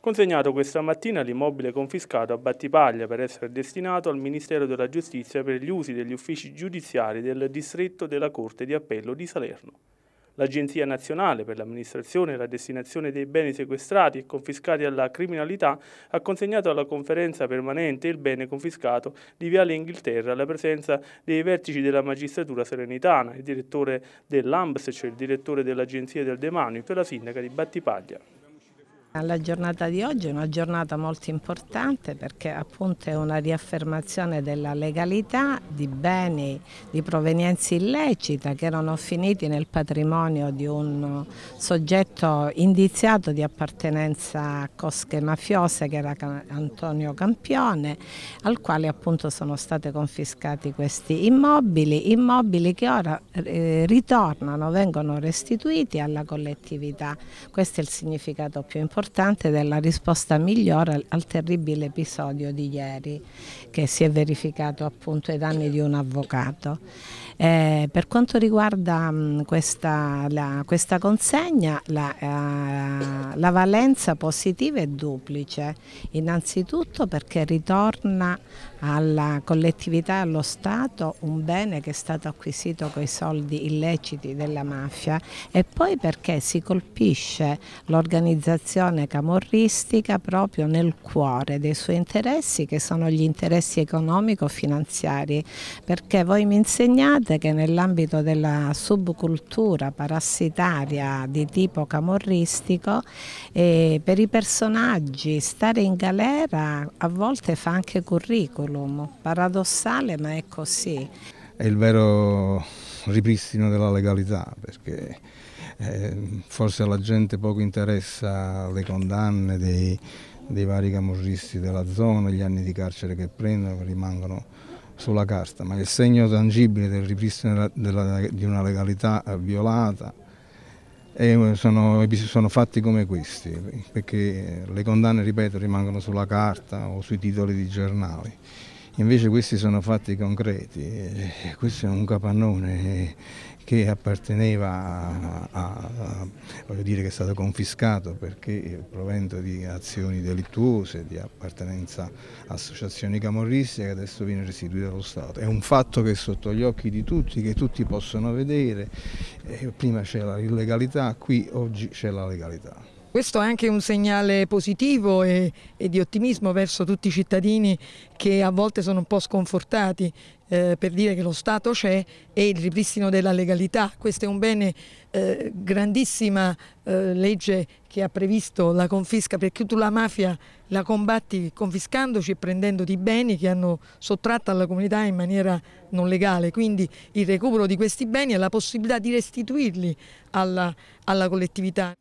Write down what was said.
consegnato questa mattina l'immobile confiscato a Battipaglia per essere destinato al Ministero della Giustizia per gli usi degli uffici giudiziari del distretto della Corte di Appello di Salerno. L'Agenzia Nazionale per l'Amministrazione e la Destinazione dei Beni Sequestrati e Confiscati alla Criminalità ha consegnato alla conferenza permanente il bene confiscato di Viale Inghilterra alla presenza dei vertici della magistratura serenitana, il direttore dell'AMBS, cioè il direttore dell'Agenzia del Demanio, e la sindaca di Battipaglia. La giornata di oggi è una giornata molto importante perché appunto è una riaffermazione della legalità di beni di provenienza illecita che erano finiti nel patrimonio di un soggetto indiziato di appartenenza a cosche mafiose che era Antonio Campione al quale appunto sono stati confiscati questi immobili, immobili che ora eh, ritornano, vengono restituiti alla collettività. Questo è il significato più importante importante della risposta migliore al terribile episodio di ieri che si è verificato appunto ai danni di un avvocato. Eh, per quanto riguarda mh, questa, la, questa, consegna, la, eh, la, valenza positiva è duplice, innanzitutto perché ritorna alla collettività e allo Stato un bene che è stato acquisito con i soldi illeciti della mafia e poi perché si colpisce l'organizzazione tradizione camorristica proprio nel cuore dei suoi interessi che sono gli interessi economico-finanziari perché voi mi insegnate che nell'ambito della subcultura parassitaria di tipo camorristico eh, per i personaggi stare in galera a volte fa anche curriculum, paradossale ma è così. È il vero ripristino della legalità perché eh, forse alla gente poco interessa le condanne dei, dei vari camorristi della zona, gli anni di carcere che prendono, rimangono sulla carta, ma il segno tangibile del ripristino della, della, di una legalità violata e eh, sono, sono, fatti come questi, perché le condanne, ripeto, rimangono sulla carta o sui titoli di giornali. Invece questi sono fatti concreti, eh, questo è un capannone che apparteneva a, a, voglio dire che è stato confiscato perché provento di azioni delittuose, di appartenenza a associazioni camorriste che adesso viene restituito allo Stato. È un fatto che è sotto gli occhi di tutti, che tutti possono vedere, eh, prima c'era l'illegalità, qui oggi c'è la legalità. Questo è anche un segnale positivo e, e di ottimismo verso tutti i cittadini che a volte sono un po' sconfortati eh, per dire che lo Stato c'è e il ripristino della legalità. Questo è un bene, eh, grandissima eh, legge che ha previsto la confisca perché tu la mafia la combatti confiscandoci e prendendoti i beni che hanno sottratto alla comunità in maniera non legale. Quindi il recupero di questi beni e la possibilità di restituirli alla, alla collettività.